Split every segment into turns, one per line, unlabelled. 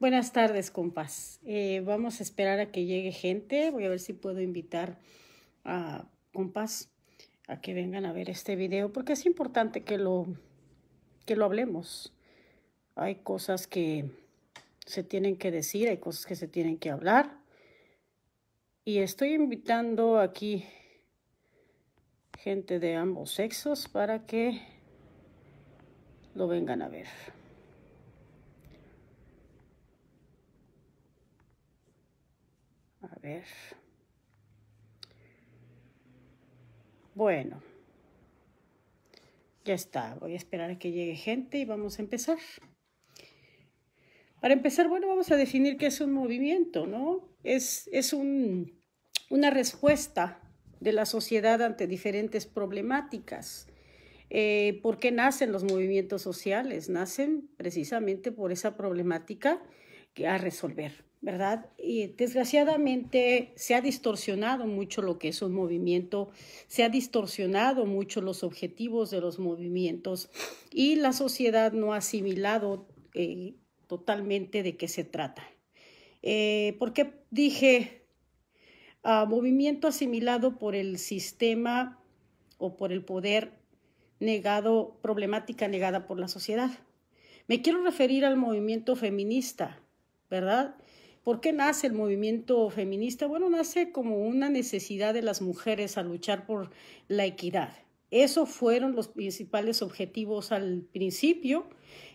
Buenas tardes, compas. Eh, vamos a esperar a que llegue gente. Voy a ver si puedo invitar a compas a que vengan a ver este video porque es importante que lo, que lo hablemos. Hay cosas que se tienen que decir, hay cosas que se tienen que hablar. Y estoy invitando aquí gente de ambos sexos para que lo vengan a ver. ver. Bueno. Ya está. Voy a esperar a que llegue gente y vamos a empezar. Para empezar, bueno, vamos a definir qué es un movimiento, ¿no? Es, una respuesta de la sociedad ante diferentes problemáticas. Eh, ¿Por qué nacen los movimientos sociales? Nacen precisamente por esa problemática que a resolver. ¿verdad? Y desgraciadamente se ha distorsionado mucho lo que es un movimiento, se ha distorsionado mucho los objetivos de los movimientos y la sociedad no ha asimilado eh, totalmente de qué se trata. Eh, ¿Por porque dije ah, movimiento asimilado por el sistema o por el poder negado, problemática negada por la sociedad? Me quiero referir al movimiento feminista, ¿verdad? ¿Por qué nace el movimiento feminista? Bueno, nace como una necesidad de las mujeres a luchar por la equidad. Esos fueron los principales objetivos al principio.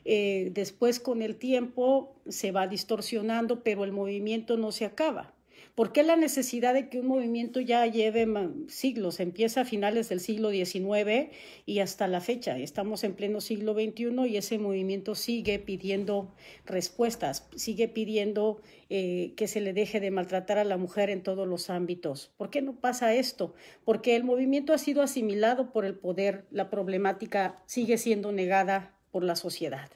Eh, después, con el tiempo, se va distorsionando, pero el movimiento no se acaba. ¿Por qué la necesidad de que un movimiento ya lleve siglos? Empieza a finales del siglo XIX y hasta la fecha. Estamos en pleno siglo XXI y ese movimiento sigue pidiendo respuestas, sigue pidiendo eh, que se le deje de maltratar a la mujer en todos los ámbitos. ¿Por qué no pasa esto? Porque el movimiento ha sido asimilado por el poder, la problemática sigue siendo negada por la sociedad,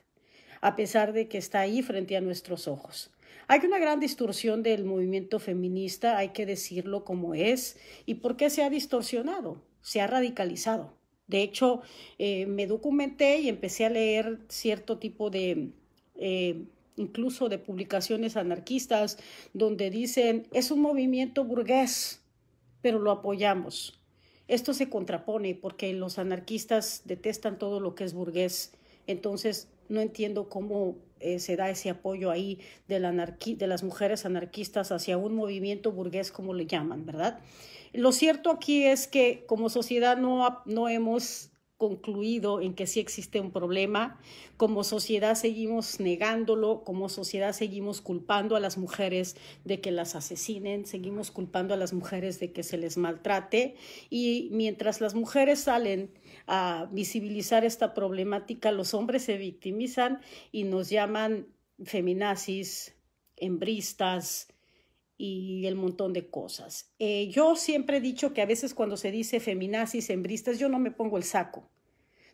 a pesar de que está ahí frente a nuestros ojos. Hay una gran distorsión del movimiento feminista, hay que decirlo como es, y por qué se ha distorsionado, se ha radicalizado. De hecho, eh, me documenté y empecé a leer cierto tipo de... Eh, incluso de publicaciones anarquistas, donde dicen, es un movimiento burgués, pero lo apoyamos. Esto se contrapone porque los anarquistas detestan todo lo que es burgués. Entonces, no entiendo cómo eh, se da ese apoyo ahí de, de las mujeres anarquistas hacia un movimiento burgués, como le llaman, ¿verdad? Lo cierto aquí es que como sociedad no, no hemos concluido en que sí existe un problema, como sociedad seguimos negándolo, como sociedad seguimos culpando a las mujeres de que las asesinen, seguimos culpando a las mujeres de que se les maltrate y mientras las mujeres salen a visibilizar esta problemática, los hombres se victimizan y nos llaman feminazis, hembristas y el montón de cosas. Eh, yo siempre he dicho que a veces cuando se dice feminazis, hembristas, yo no me pongo el saco.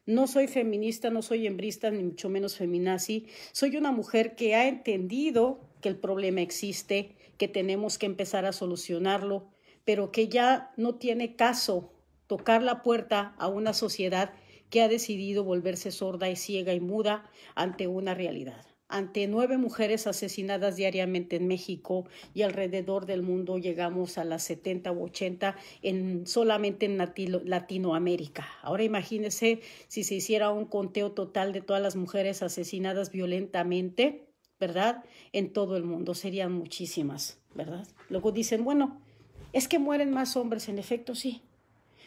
No soy feminista, no soy hembrista, ni mucho menos feminazi. Soy una mujer que ha entendido que el problema existe, que tenemos que empezar a solucionarlo, pero que ya no tiene caso tocar la puerta a una sociedad que ha decidido volverse sorda y ciega y muda ante una realidad ante nueve mujeres asesinadas diariamente en México y alrededor del mundo llegamos a las 70 u 80 en, solamente en Latinoamérica. Ahora imagínense si se hiciera un conteo total de todas las mujeres asesinadas violentamente, ¿verdad? En todo el mundo serían muchísimas, ¿verdad? Luego dicen, bueno, es que mueren más hombres, en efecto sí,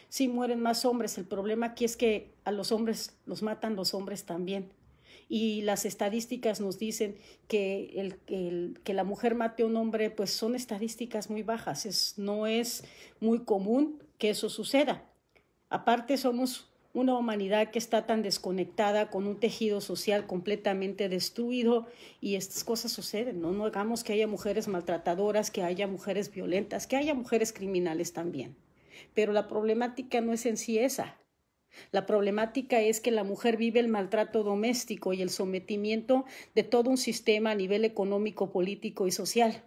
sí mueren más hombres. El problema aquí es que a los hombres los matan los hombres también. Y las estadísticas nos dicen que, que la mujer mate a un hombre, pues son estadísticas muy bajas. no es muy común que eso suceda. Aparte, somos una humanidad que está tan desconectada, con un tejido social completamente destruido y estas cosas suceden, ¿no? No hagamos que haya mujeres maltratadoras, que haya mujeres violentas, que haya mujeres criminales también. Pero la problemática no es en sí esa. La problemática es que la mujer vive el maltrato doméstico y el sometimiento de todo un sistema a nivel económico, político y social.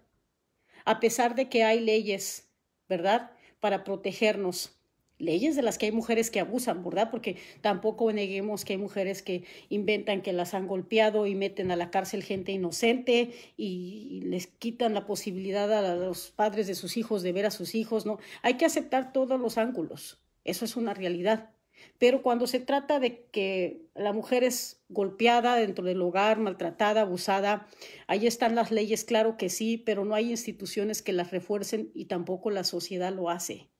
A pesar de que hay leyes, ¿verdad?, para protegernos, leyes de las que hay mujeres que abusan, ¿verdad? Porque tampoco neguemos que hay mujeres que inventan que las han golpeado y meten a la cárcel gente inocente y les quitan la posibilidad a los padres de sus hijos de ver a sus hijos, ¿no? Hay que aceptar todos los ángulos, eso es una realidad. Pero cuando se trata de que la mujer es golpeada dentro del hogar, maltratada, abusada, ahí están las leyes, claro que sí, pero no hay instituciones que las refuercen y tampoco la sociedad lo hace.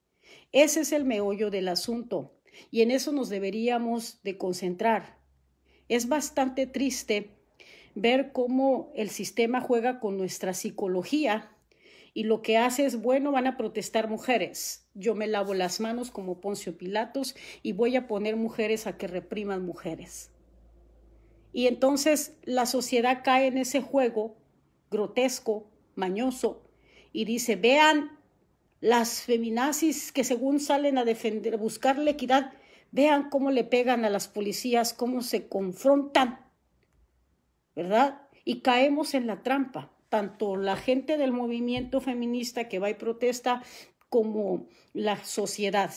Ese es el meollo del asunto y en eso nos deberíamos de concentrar. Es bastante triste ver cómo el sistema juega con nuestra psicología y lo que hace es, bueno, van a protestar mujeres. Yo me lavo las manos como Poncio Pilatos y voy a poner mujeres a que repriman mujeres. Y entonces la sociedad cae en ese juego grotesco, mañoso, y dice, vean, las feminazis que según salen a defender, a buscar la equidad, vean cómo le pegan a las policías, cómo se confrontan, ¿verdad? Y caemos en la trampa, tanto la gente del movimiento feminista que va y protesta como la sociedad,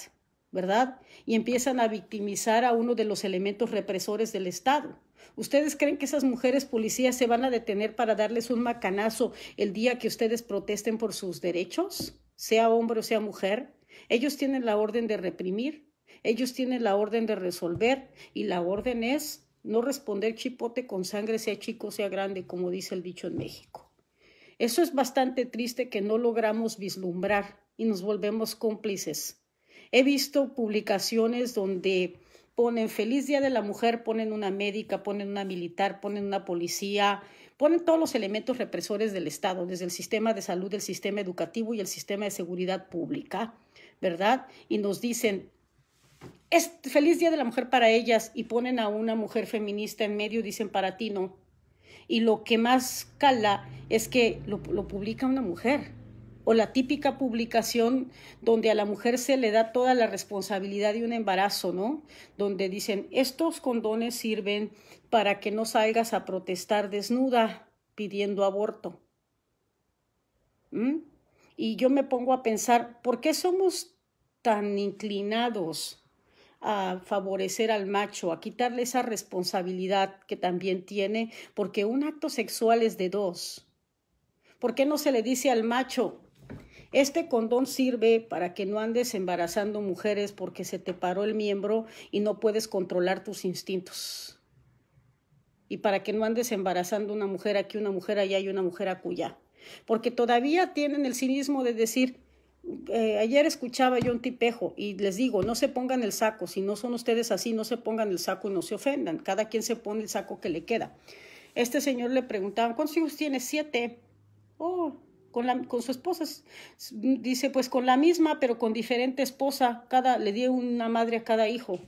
¿verdad? Y empiezan a victimizar a uno de los elementos represores del Estado. ¿Ustedes creen que esas mujeres policías se van a detener para darles un macanazo el día que ustedes protesten por sus derechos? sea hombre o sea mujer, ellos tienen la orden de reprimir, ellos tienen la orden de resolver y la orden es no responder chipote con sangre, sea chico, sea grande, como dice el dicho en México. Eso es bastante triste que no logramos vislumbrar y nos volvemos cómplices. He visto publicaciones donde ponen feliz día de la mujer, ponen una médica, ponen una militar, ponen una policía, Ponen todos los elementos represores del Estado, desde el sistema de salud, el sistema educativo y el sistema de seguridad pública, ¿verdad? Y nos dicen, es feliz día de la mujer para ellas y ponen a una mujer feminista en medio, dicen para ti no. Y lo que más cala es que lo, lo publica una mujer o la típica publicación donde a la mujer se le da toda la responsabilidad de un embarazo, ¿no? Donde dicen, estos condones sirven para que no salgas a protestar desnuda pidiendo aborto. ¿Mm? Y yo me pongo a pensar, ¿por qué somos tan inclinados a favorecer al macho, a quitarle esa responsabilidad que también tiene? Porque un acto sexual es de dos. ¿Por qué no se le dice al macho, este condón sirve para que no andes embarazando mujeres porque se te paró el miembro y no puedes controlar tus instintos. Y para que no andes embarazando una mujer aquí, una mujer allá y una mujer acullá. Porque todavía tienen el cinismo de decir, eh, ayer escuchaba yo un tipejo y les digo, no se pongan el saco, si no son ustedes así, no se pongan el saco y no se ofendan, cada quien se pone el saco que le queda. Este señor le preguntaba, ¿cuántos hijos tiene? Siete. Oh, con, su esposa. Dice, pues con la misma, pero con diferente esposa. Cada, le dio una madre a cada hijo.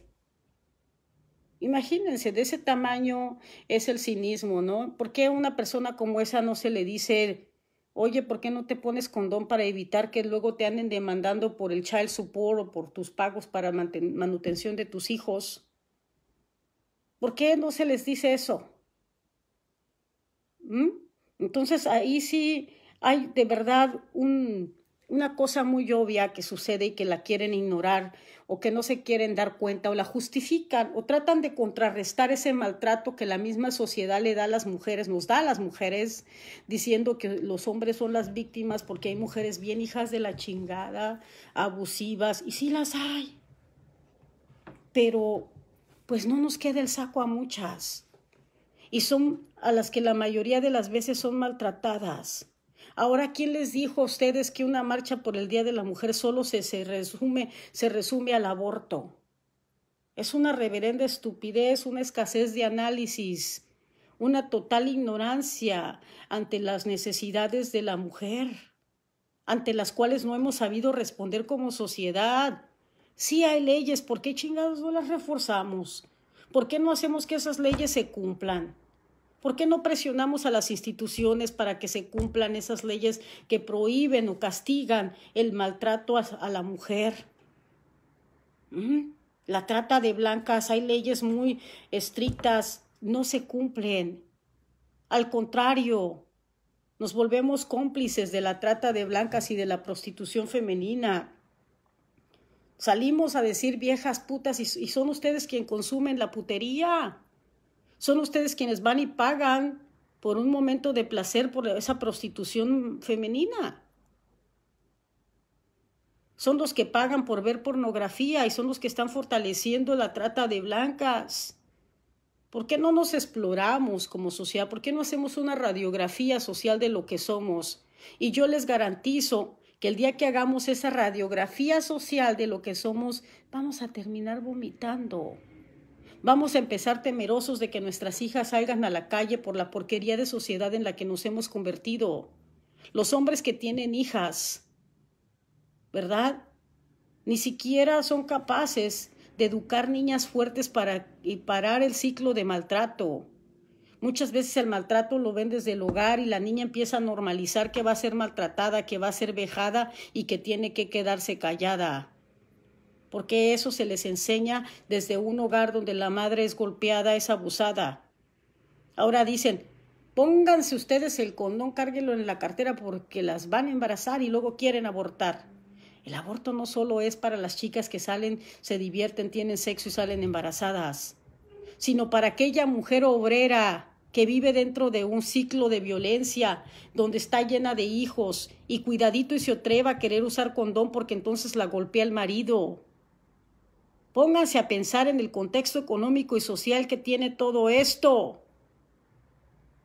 Imagínense, de ese tamaño es el cinismo, ¿no? ¿Por qué a una persona como esa no se le dice, oye, ¿por qué no te pones condón para evitar que luego te anden demandando por el child support o por tus pagos para manutención de tus hijos? ¿Por qué no se les dice eso? ¿Mm? Entonces ahí sí hay de verdad una cosa muy obvia que sucede y que la quieren ignorar o que no se quieren dar cuenta o la justifican o tratan de contrarrestar ese maltrato que la misma sociedad le da a las mujeres, nos da a las mujeres, diciendo que los hombres son las víctimas porque hay mujeres bien hijas de la chingada, abusivas, y sí las hay. Pero pues no nos queda el saco a muchas. Y son a las que la mayoría de las veces son maltratadas Ahora, ¿quién les dijo a ustedes que una marcha por el Día de la Mujer solo se, se resume, se resume al aborto? Es una reverenda estupidez, una escasez de análisis, una total ignorancia ante las necesidades de la mujer, ante las cuales no hemos sabido responder como sociedad. Sí hay leyes, ¿por qué chingados no las reforzamos? ¿Por qué no hacemos que esas leyes se cumplan? ¿Por qué no presionamos a las instituciones para que se cumplan esas leyes que prohíben o castigan el maltrato a, la mujer? La trata de blancas, hay leyes muy estrictas, no se cumplen. Al contrario, nos volvemos cómplices de la trata de blancas y de la prostitución femenina. Salimos a decir viejas putas y, son ustedes quienes consumen la putería. Son ustedes quienes van y pagan por un momento de placer por esa prostitución femenina. Son los que pagan por ver pornografía y son los que están fortaleciendo la trata de blancas. ¿Por qué no nos exploramos como sociedad? ¿Por qué no hacemos una radiografía social de lo que somos? Y yo les garantizo que el día que hagamos esa radiografía social de lo que somos, vamos a terminar vomitando. Vamos a empezar temerosos de que nuestras hijas salgan a la calle por la porquería de sociedad en la que nos hemos convertido. Los hombres que tienen hijas, ¿verdad? Ni siquiera son capaces de educar niñas fuertes para y parar el ciclo de maltrato. Muchas veces el maltrato lo ven desde el hogar y la niña empieza a normalizar que va a ser maltratada, que va a ser vejada y que tiene que quedarse callada porque eso se les enseña desde un hogar donde la madre es golpeada, es abusada. Ahora dicen, pónganse ustedes el condón, cárguenlo en la cartera porque las van a embarazar y luego quieren abortar. El aborto no solo es para las chicas que salen, se divierten, tienen sexo y salen embarazadas, sino para aquella mujer obrera que vive dentro de un ciclo de violencia, donde está llena de hijos, y cuidadito y se atreva a querer usar condón porque entonces la golpea el marido Pónganse a pensar en el contexto económico y social que tiene todo esto.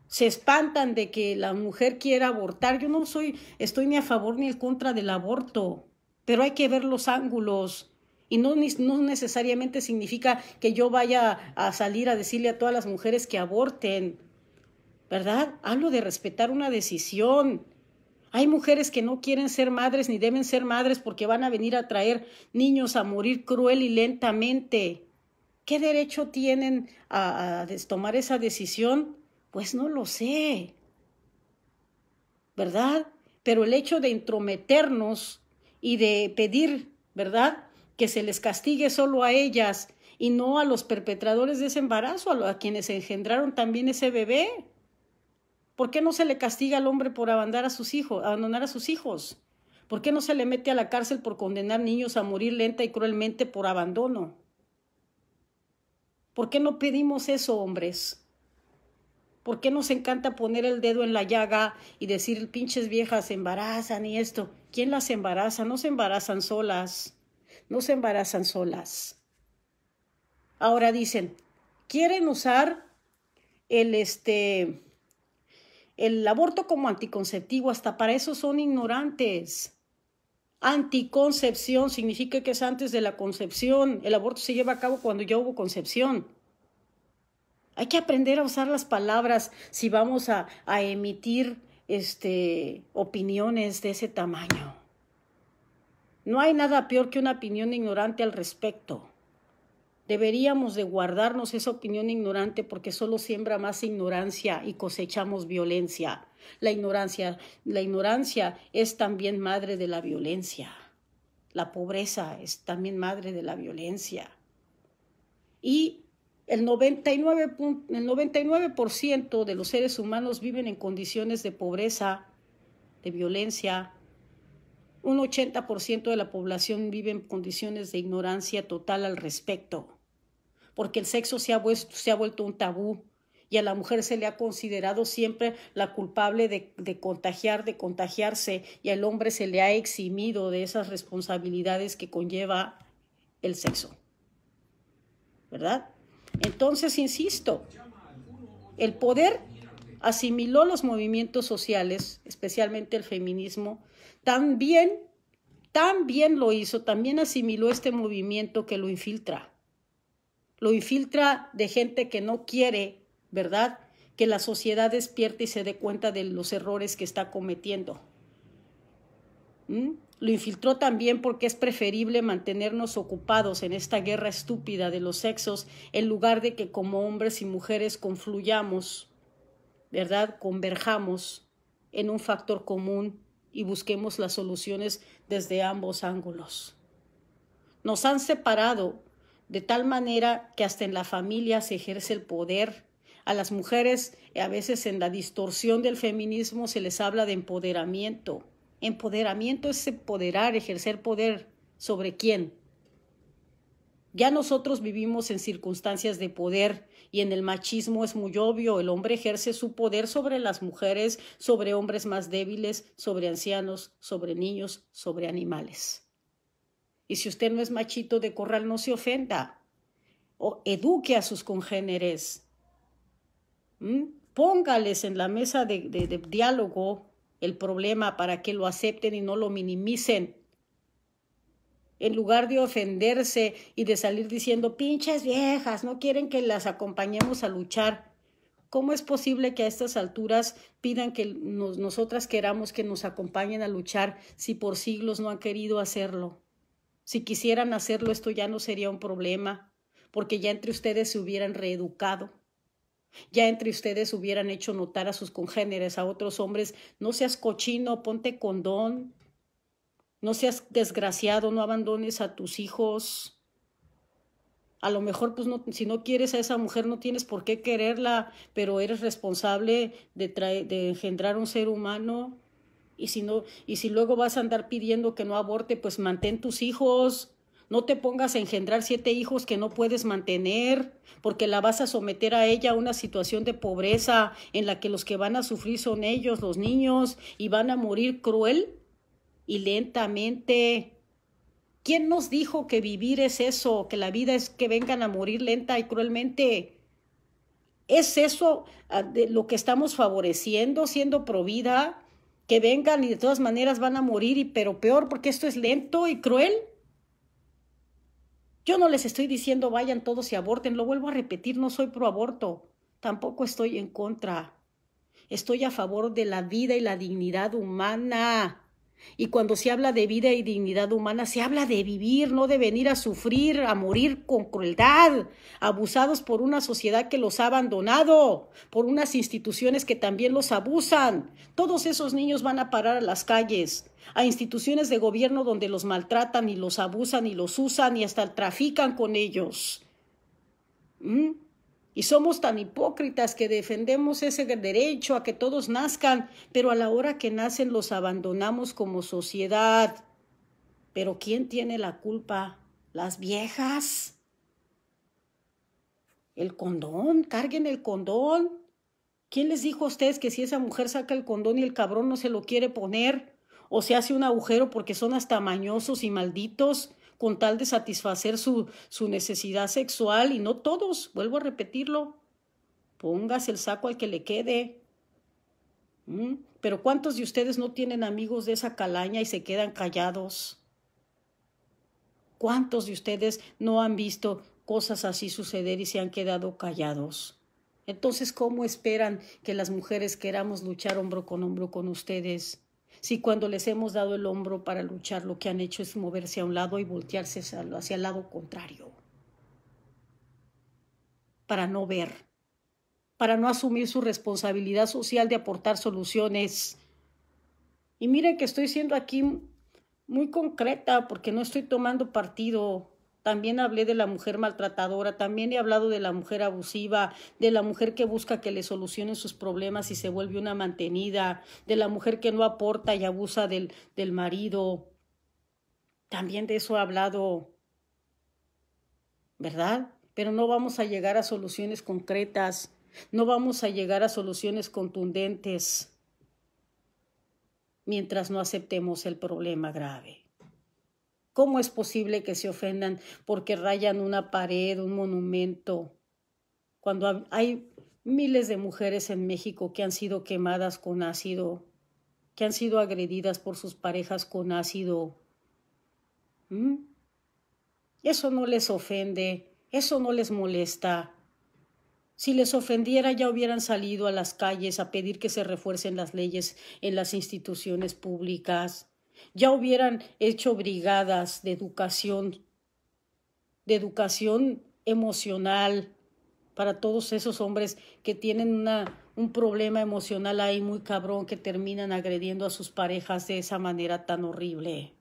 Se espantan de que la mujer quiera abortar. Yo no soy, estoy ni a favor ni en contra del aborto, pero hay que ver los ángulos. Y no, no necesariamente significa que yo vaya a salir a decirle a todas las mujeres que aborten, ¿verdad? Hablo de respetar una decisión hay mujeres que no quieren ser madres ni deben ser madres porque van a venir a traer niños a morir cruel y lentamente. ¿Qué derecho tienen a, tomar esa decisión? Pues no lo sé. ¿Verdad? Pero el hecho de intrometernos y de pedir, ¿verdad? Que se les castigue solo a ellas y no a los perpetradores de ese embarazo, a, a quienes engendraron también ese bebé. ¿Por qué no se le castiga al hombre por abandonar a sus hijos? Abandonar a sus hijos? ¿Por qué no se le mete a la cárcel por condenar niños a morir lenta y cruelmente por abandono? ¿Por qué no pedimos eso, hombres? ¿Por qué nos encanta poner el dedo en la llaga y decir, pinches viejas, se embarazan y esto? ¿Quién las embaraza? No se embarazan solas. No se embarazan solas. Ahora dicen, quieren usar el este el aborto como anticonceptivo, hasta para eso son ignorantes. Anticoncepción significa que es antes de la concepción. El aborto se lleva a cabo cuando ya hubo concepción. Hay que aprender a usar las palabras si vamos a, a emitir este, opiniones de ese tamaño. No hay nada peor que una opinión ignorante al respecto. Deberíamos de guardarnos esa opinión ignorante porque solo siembra más ignorancia y cosechamos violencia. La ignorancia, la ignorancia es también madre de la violencia. La pobreza es también madre de la violencia. Y el nueve el 99 de los seres humanos viven en condiciones de pobreza, de violencia, un 80% de la población vive en condiciones de ignorancia total al respecto, porque el sexo se ha, vuelto, un tabú y a la mujer se le ha considerado siempre la culpable de, contagiar, de contagiarse, y al hombre se le ha eximido de esas responsabilidades que conlleva el sexo. ¿Verdad? Entonces, insisto, el poder asimiló los movimientos sociales, especialmente el feminismo, también, también lo hizo, también asimiló este movimiento que lo infiltra. Lo infiltra de gente que no quiere, ¿verdad? Que la sociedad despierte y se dé cuenta de los errores que está cometiendo. ¿Mm? Lo infiltró también porque es preferible mantenernos ocupados en esta guerra estúpida de los sexos en lugar de que como hombres y mujeres confluyamos ¿verdad? Converjamos en un factor común y busquemos las soluciones desde ambos ángulos. Nos han separado de tal manera que hasta en la familia se ejerce el poder. A las mujeres, a veces en la distorsión del feminismo, se les habla de empoderamiento. Empoderamiento es empoderar, ejercer poder sobre quién, ya nosotros vivimos en circunstancias de poder y en el machismo es muy obvio, el hombre ejerce su poder sobre las mujeres, sobre hombres más débiles, sobre ancianos, sobre niños, sobre animales. Y si usted no es machito de corral, no se ofenda. O eduque a sus congéneres. ¿Mm? Póngales en la mesa de diálogo el problema para que lo acepten y no lo minimicen en lugar de ofenderse y de salir diciendo, pinches viejas, no quieren que las acompañemos a luchar. ¿Cómo es posible que a estas alturas pidan que nosotras queramos que nos acompañen a luchar si por siglos no han querido hacerlo? Si quisieran hacerlo, esto ya no sería un problema, porque ya entre ustedes se hubieran reeducado. Ya entre ustedes hubieran hecho notar a sus congéneres, a otros hombres, no seas cochino, ponte condón, no seas desgraciado, no abandones a tus hijos. A lo mejor, pues, si no quieres a esa mujer, no tienes por qué quererla, pero eres responsable de, de engendrar un ser humano. Y si, no, y si luego vas a andar pidiendo que no aborte, pues mantén tus hijos. No te pongas a engendrar siete hijos que no puedes mantener, porque la vas a someter a ella a una situación de pobreza en la que los que van a sufrir son ellos, los niños, y van a morir cruel y lentamente. ¿Quién nos dijo que vivir es eso, que la vida es que vengan a morir lenta y cruelmente? ¿Es eso ah, de lo que estamos favoreciendo siendo pro vida? Que vengan y de todas maneras van a morir, y, pero peor porque esto es lento y cruel. Yo no les estoy diciendo vayan todos y aborten, lo vuelvo a repetir, no soy pro aborto, tampoco estoy en contra. Estoy a favor de la vida y la dignidad humana. Y cuando se habla de vida y dignidad humana, se habla de vivir, no de venir a sufrir, a morir con crueldad, abusados por una sociedad que los ha abandonado, por unas instituciones que también los abusan. Todos esos niños van a parar a las calles, a instituciones de gobierno donde los maltratan y los abusan y los usan y hasta trafican con ellos. ¿Mm? Y somos tan hipócritas que defendemos ese derecho a que todos nazcan, pero a la hora que nacen los abandonamos como sociedad. Pero ¿quién tiene la culpa? ¿Las viejas? ¿El condón? ¿Carguen el condón? ¿Quién les dijo a ustedes que si esa mujer saca el condón y el cabrón no se lo quiere poner? ¿O se hace un agujero porque son hasta mañosos y malditos? con tal de satisfacer su, necesidad sexual y no todos, vuelvo a repetirlo, póngase el saco al que le quede. Mm, pero ¿cuántos de ustedes no tienen amigos de esa calaña y se quedan callados? ¿Cuántos de ustedes no han visto cosas así suceder y se han quedado callados? Entonces, ¿cómo esperan que las mujeres queramos luchar hombro con hombro con ustedes? si cuando les hemos dado el hombro para luchar lo que han hecho es moverse a un lado y voltearse hacia el lado contrario, para no ver, para no asumir su responsabilidad social de aportar soluciones. Y miren que estoy siendo aquí muy concreta porque no estoy tomando partido también hablé de la mujer maltratadora, también he hablado de la mujer abusiva, de la mujer que busca que le solucionen sus problemas y se vuelve una mantenida, de la mujer que no aporta y abusa del, del marido. También de eso he hablado, ¿verdad? Pero no vamos a llegar a soluciones concretas, no vamos a llegar a soluciones contundentes mientras no aceptemos el problema grave. ¿Cómo es posible que se ofendan porque rayan una pared, un monumento? Cuando hay miles de mujeres en México que han sido quemadas con ácido, que han sido agredidas por sus parejas con ácido. ¿Mm? Eso no les ofende, eso no les molesta. Si les ofendiera ya hubieran salido a las calles a pedir que se refuercen las leyes en las instituciones públicas. Ya hubieran hecho brigadas de educación, de educación emocional para todos esos hombres que tienen una, un problema emocional ahí muy cabrón que terminan agrediendo a sus parejas de esa manera tan horrible.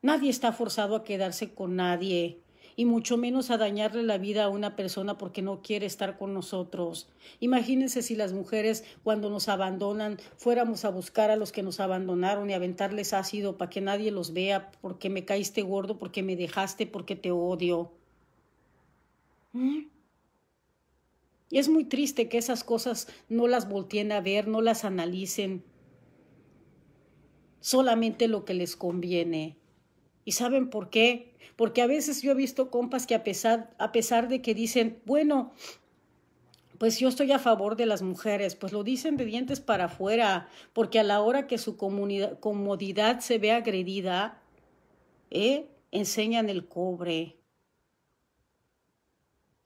Nadie está forzado a quedarse con nadie y mucho menos a dañarle la vida a una persona porque no quiere estar con nosotros. Imagínense si las mujeres cuando nos abandonan fuéramos a buscar a los que nos abandonaron y aventarles ácido para que nadie los vea porque me caíste gordo, porque me dejaste, porque te odio. Y ¿Mm? es muy triste que esas cosas no las volteen a ver, no las analicen. Solamente lo que les conviene. ¿Y saben por qué? Porque a veces yo he visto compas que a pesar, a pesar de que dicen, bueno, pues yo estoy a favor de las mujeres, pues lo dicen de dientes para afuera, porque a la hora que su comodidad se ve agredida, ¿eh? enseñan el cobre.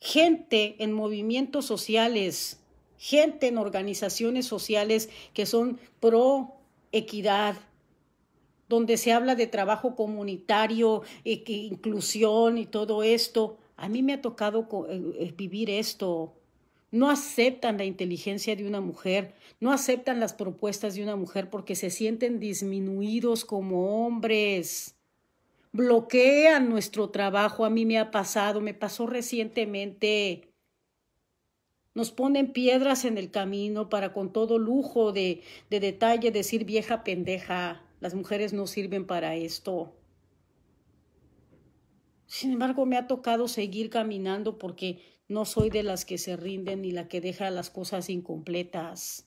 Gente en movimientos sociales, gente en organizaciones sociales que son pro equidad, donde se habla de trabajo comunitario, eh, inclusión y todo esto. A mí me ha tocado eh, eh, vivir esto. No aceptan la inteligencia de una mujer, no aceptan las propuestas de una mujer porque se sienten disminuidos como hombres. Bloquean nuestro trabajo. A mí me ha pasado, me pasó recientemente nos ponen piedras en el camino para con todo lujo de, de, detalle decir vieja pendeja. Las mujeres no sirven para esto. Sin embargo, me ha tocado seguir caminando porque no soy de las que se rinden ni la que deja las cosas incompletas.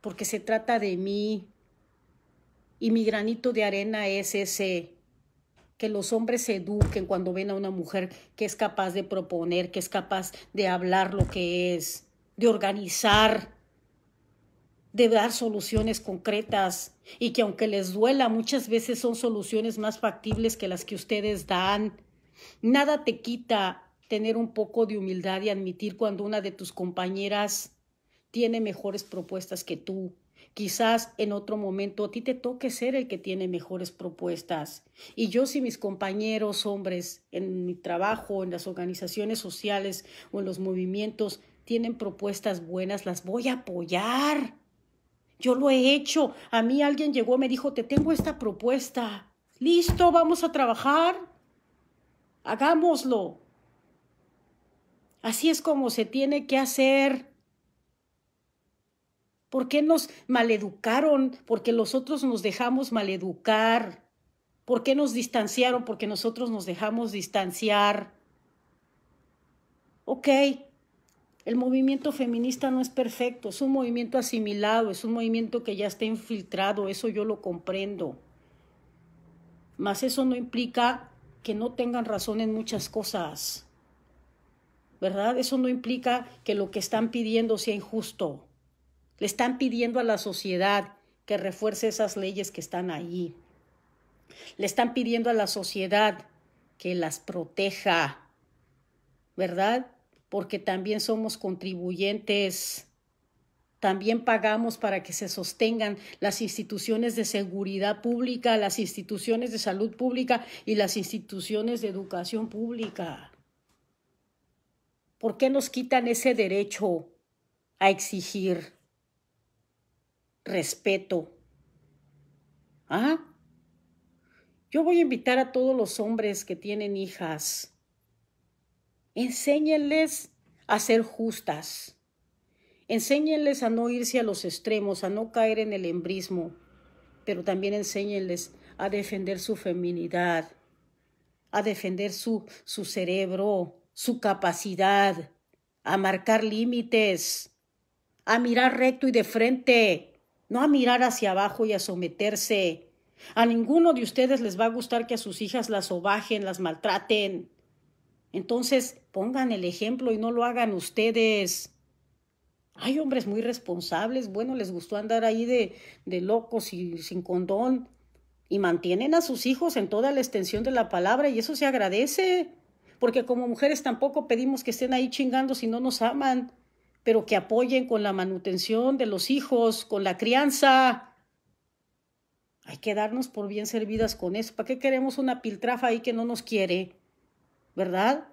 Porque se trata de mí. Y mi granito de arena es ese, que los hombres se eduquen cuando ven a una mujer que es capaz de proponer, que es capaz de hablar lo que es, de organizar de dar soluciones concretas y que aunque les duela, muchas veces son soluciones más factibles que las que ustedes dan. Nada te quita tener un poco de humildad y admitir cuando una de tus compañeras tiene mejores propuestas que tú. Quizás en otro momento a ti te toque ser el que tiene mejores propuestas. Y yo si mis compañeros hombres en mi trabajo, en las organizaciones sociales o en los movimientos tienen propuestas buenas, las voy a apoyar. Yo lo he hecho. A mí alguien llegó, me dijo, te tengo esta propuesta. Listo, vamos a trabajar. Hagámoslo. Así es como se tiene que hacer. ¿Por qué nos maleducaron? Porque nosotros nos dejamos maleducar. ¿Por qué nos distanciaron? Porque nosotros nos dejamos distanciar. Ok, el movimiento feminista no es perfecto, es un movimiento asimilado, es un movimiento que ya está infiltrado, eso yo lo comprendo. Mas eso no implica que no tengan razón en muchas cosas. ¿Verdad? Eso no implica que lo que están pidiendo sea injusto. Le están pidiendo a la sociedad que refuerce esas leyes que están ahí. Le están pidiendo a la sociedad que las proteja. ¿Verdad? porque también somos contribuyentes, también pagamos para que se sostengan las instituciones de seguridad pública, las instituciones de salud pública y las instituciones de educación pública. ¿Por qué nos quitan ese derecho a exigir respeto? ¿Ah? Yo voy a invitar a todos los hombres que tienen hijas Enséñenles a ser justas. Enséñenles a no irse a los extremos, a no caer en el embrismo, pero también enséñenles a defender su feminidad, a defender su, su cerebro, su capacidad, a marcar límites, a mirar recto y de frente, no a mirar hacia abajo y a someterse. A ninguno de ustedes les va a gustar que a sus hijas las sobajen, las maltraten, entonces, pongan el ejemplo y no lo hagan ustedes. Hay hombres muy responsables, bueno, les gustó andar ahí de, de locos y sin condón y mantienen a sus hijos en toda la extensión de la palabra y eso se agradece, porque como mujeres tampoco pedimos que estén ahí chingando si no nos aman, pero que apoyen con la manutención de los hijos, con la crianza. Hay que darnos por bien servidas con eso. ¿Para qué queremos una piltrafa ahí que no nos quiere? ¿verdad?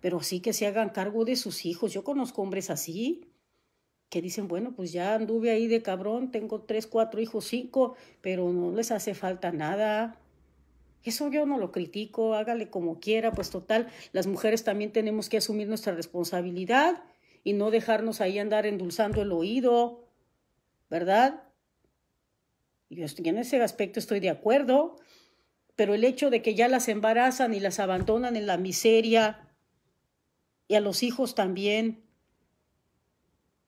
Pero sí que se hagan cargo de sus hijos. Yo conozco hombres así que dicen, bueno, pues ya anduve ahí de cabrón, tengo tres, cuatro hijos, cinco, pero no les hace falta nada. Eso yo no lo critico, hágale como quiera, pues total, las mujeres también tenemos que asumir nuestra responsabilidad y no dejarnos ahí andar endulzando el oído, ¿verdad? Yo estoy, en ese aspecto estoy de acuerdo, pero el hecho de que ya las embarazan y las abandonan en la miseria y a los hijos también.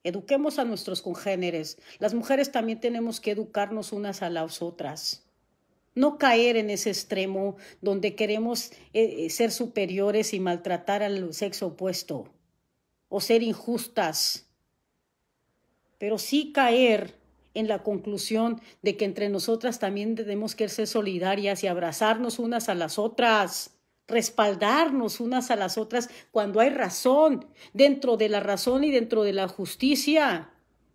Eduquemos a nuestros congéneres. Las mujeres también tenemos que educarnos unas a las otras. No caer en ese extremo donde queremos eh, eh, ser superiores y maltratar al sexo opuesto o ser injustas. Pero sí caer en la conclusión de que entre nosotras también tenemos que ser solidarias y abrazarnos unas a las otras respaldarnos unas a las otras cuando hay razón, dentro de la razón y dentro de la justicia.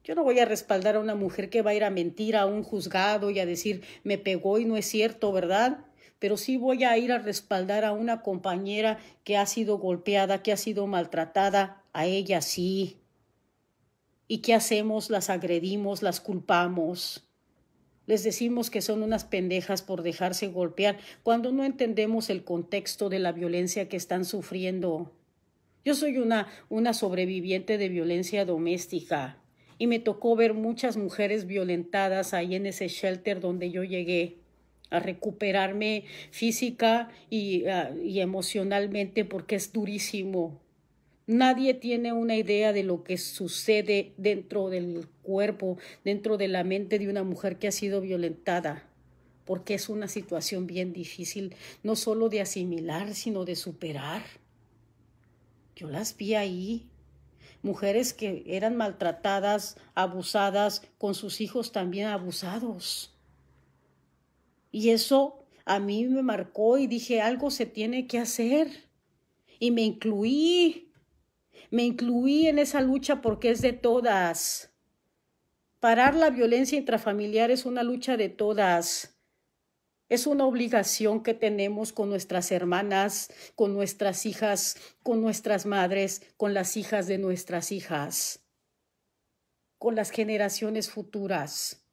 Yo no voy a respaldar a una mujer que va a ir a mentir a un juzgado y a decir me pegó y no es cierto, ¿verdad? Pero sí voy a ir a respaldar a una compañera que ha sido golpeada, que ha sido maltratada, a ella sí. ¿Y qué hacemos? Las agredimos, las culpamos. Les decimos que son unas pendejas por dejarse golpear cuando no entendemos el contexto de la violencia que están sufriendo. Yo soy una, una sobreviviente de violencia doméstica y me tocó ver muchas mujeres violentadas ahí en ese shelter donde yo llegué a recuperarme física y, ah, y emocionalmente porque es durísimo Nadie tiene una idea de lo que sucede dentro del cuerpo, dentro de la mente de una mujer que ha sido violentada, porque es una situación bien difícil, no solo de asimilar, sino de superar. Yo las vi ahí, mujeres que eran maltratadas, abusadas, con sus hijos también abusados. Y eso a mí me marcó y dije, algo se tiene que hacer. Y me incluí me incluí en esa lucha porque es de todas. Parar la violencia intrafamiliar es una lucha de todas. Es una obligación que tenemos con nuestras hermanas, con nuestras hijas, con nuestras madres, con las hijas de nuestras hijas, con las generaciones futuras.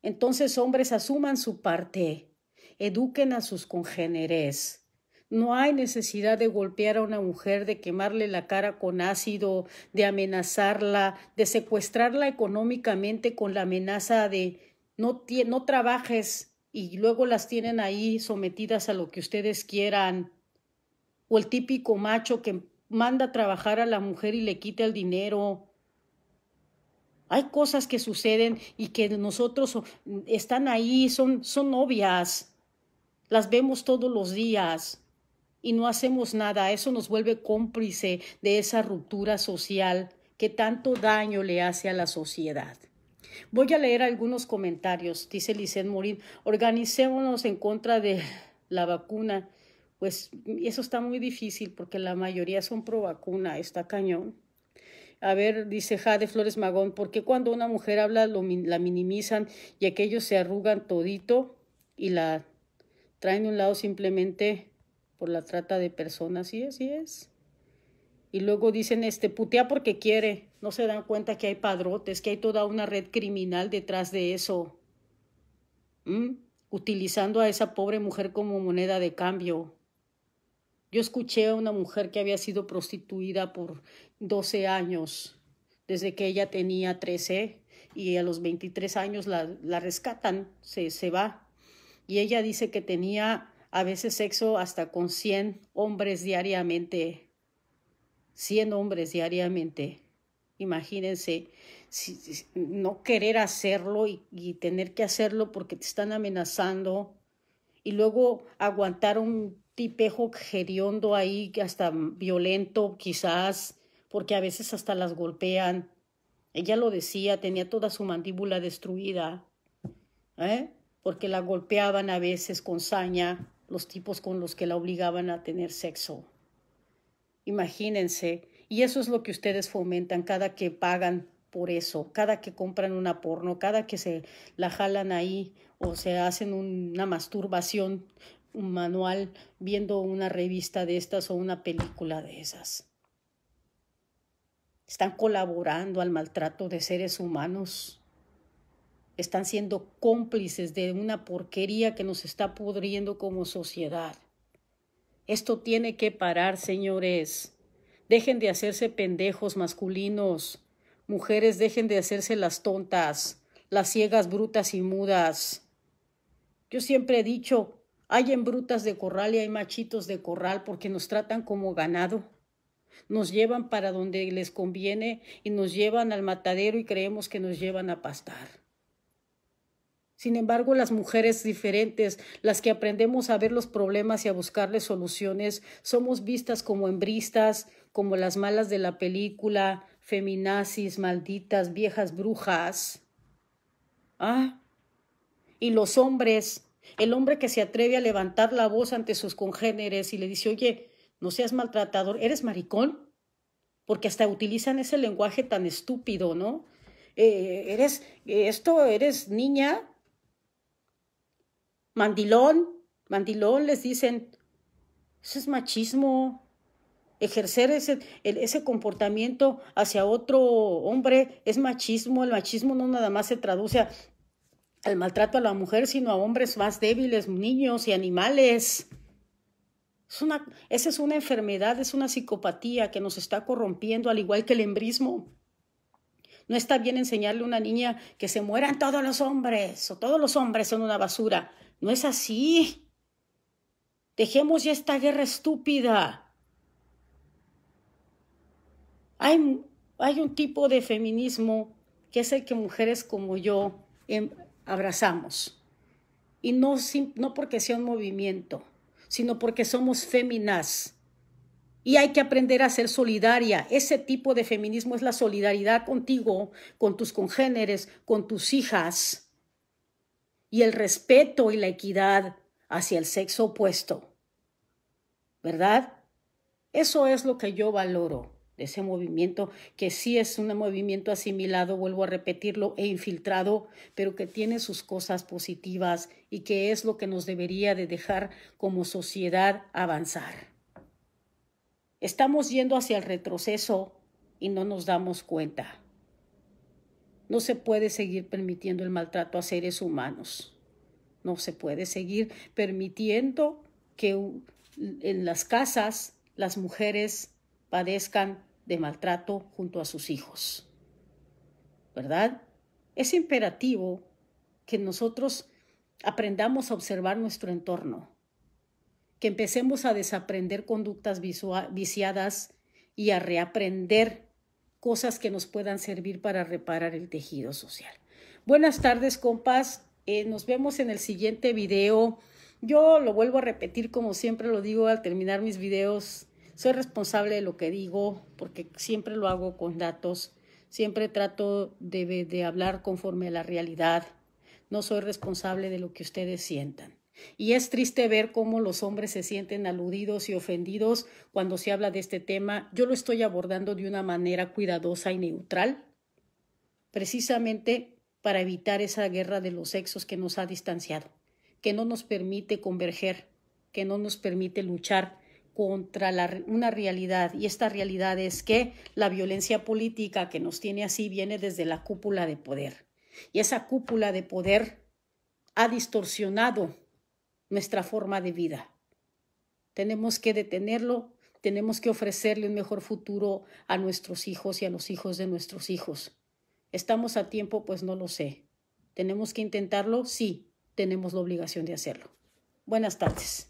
Entonces, hombres, asuman su parte, eduquen a sus congéneres no hay necesidad de golpear a una mujer, de quemarle la cara con ácido, de amenazarla, de secuestrarla económicamente con la amenaza de no, no trabajes y luego las tienen ahí sometidas a lo que ustedes quieran. O el típico macho que manda a trabajar a la mujer y le quita el dinero. Hay cosas que suceden y que nosotros están ahí, son, son obvias. Las vemos todos los días y no hacemos nada, eso nos vuelve cómplice de esa ruptura social que tanto daño le hace a la sociedad. Voy a leer algunos comentarios, dice Licen Morín, organicémonos en contra de la vacuna, pues eso está muy difícil porque la mayoría son pro vacuna, está cañón. A ver, dice Jade Flores Magón, ¿por qué cuando una mujer habla la minimizan y aquellos se arrugan todito y la traen de un lado simplemente por la trata de personas, y así es. Y luego dicen, este, putea porque quiere. No se dan cuenta que hay padrotes, que hay toda una red criminal detrás de eso. ¿Mm? Utilizando a esa pobre mujer como moneda de cambio. Yo escuché a una mujer que había sido prostituida por 12 años, desde que ella tenía 13, y a los 23 años la, la rescatan, se, se va. Y ella dice que tenía a veces sexo hasta con 100 hombres diariamente, 100 hombres diariamente. Imagínense si, no querer hacerlo y, tener que hacerlo porque te están amenazando y luego aguantar un tipejo geriondo ahí, hasta violento quizás, porque a veces hasta las golpean. Ella lo decía, tenía toda su mandíbula destruida, ¿eh? porque la golpeaban a veces con saña los tipos con los que la obligaban a tener sexo. Imagínense, y eso es lo que ustedes fomentan cada que pagan por eso, cada que compran una porno, cada que se la jalan ahí o se hacen una masturbación un manual viendo una revista de estas o una película de esas. Están colaborando al maltrato de seres humanos están siendo cómplices de una porquería que nos está pudriendo como sociedad. Esto tiene que parar, señores. Dejen de hacerse pendejos masculinos. Mujeres, dejen de hacerse las tontas, las ciegas brutas y mudas. Yo siempre he dicho, hay en brutas de corral y hay machitos de corral porque nos tratan como ganado. Nos llevan para donde les conviene y nos llevan al matadero y creemos que nos llevan a pastar. Sin embargo, las mujeres diferentes, las que aprendemos a ver los problemas y a buscarles soluciones, somos vistas como hembristas, como las malas de la película, feminazis, malditas, viejas brujas. Ah, y los hombres, el hombre que se atreve a levantar la voz ante sus congéneres y le dice, oye, no seas maltratador, eres maricón, porque hasta utilizan ese lenguaje tan estúpido, ¿no? Eh, eres esto, eres niña, Mandilón, mandilón les dicen. Eso es machismo. Ejercer ese, ese comportamiento hacia otro hombre es machismo. El machismo no nada más se traduce al maltrato a la mujer, sino a hombres más débiles, niños y animales. Es una, esa es una enfermedad, es una psicopatía que nos está corrompiendo, al igual que el embrismo. No está bien enseñarle a una niña que se mueran todos los hombres o todos los hombres son una basura. No es así. Dejemos ya esta guerra estúpida. Hay, hay un tipo de feminismo que es el que mujeres como yo em, abrazamos. Y no, no porque sea un movimiento, sino porque somos féminas. Y hay que aprender a ser solidaria. Ese tipo de feminismo es la solidaridad contigo, con tus congéneres, con tus hijas y el respeto y la equidad hacia el sexo opuesto. ¿Verdad? Eso es lo que yo valoro de ese movimiento, que sí es un movimiento asimilado, vuelvo a repetirlo, e infiltrado, pero que tiene sus cosas positivas y que es lo que nos debería de dejar como sociedad avanzar. Estamos yendo hacia el retroceso y no nos damos cuenta. No se puede seguir permitiendo el maltrato a seres humanos. No se puede seguir permitiendo que en las casas las mujeres padezcan de maltrato junto a sus hijos. ¿Verdad? Es imperativo que nosotros aprendamos a observar nuestro entorno, que empecemos a desaprender conductas viciadas y a reaprender cosas que nos puedan servir para reparar el tejido social. Buenas tardes, compas. Eh, nos vemos en el siguiente video. Yo lo vuelvo a repetir como siempre lo digo al terminar mis videos. Soy responsable de lo que digo porque siempre lo hago con datos. Siempre trato de hablar conforme a la realidad. No soy responsable de lo que ustedes sientan. Y es triste ver cómo los hombres se sienten aludidos y ofendidos cuando se habla de este tema. Yo lo estoy abordando de una manera cuidadosa y neutral, precisamente para evitar esa guerra de los sexos que nos ha distanciado, que no nos permite converger, que no nos permite luchar contra la, una realidad. Y esta realidad es que la violencia política que nos tiene así viene desde la cúpula de poder. Y esa cúpula de poder ha distorsionado nuestra forma de vida. Tenemos que detenerlo, tenemos que ofrecerle un mejor futuro a nuestros hijos y a los hijos de nuestros hijos. ¿Estamos a tiempo? Pues no lo sé. ¿Tenemos que intentarlo? Sí, tenemos la obligación de hacerlo. Buenas tardes.